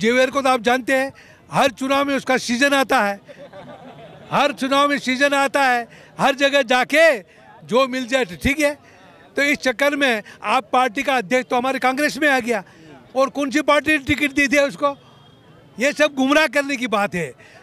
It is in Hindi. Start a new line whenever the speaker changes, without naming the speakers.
जेवेर को तो आप जानते हैं हर चुनाव में उसका सीजन आता है हर चुनाव में सीजन आता है हर जगह जाके जो मिल जाए तो ठीक है तो इस चक्कर में आप पार्टी का अध्यक्ष तो हमारे कांग्रेस में आ गया और कौन सी पार्टी ने टिकट दी थी उसको ये सब गुमराह करने की बात है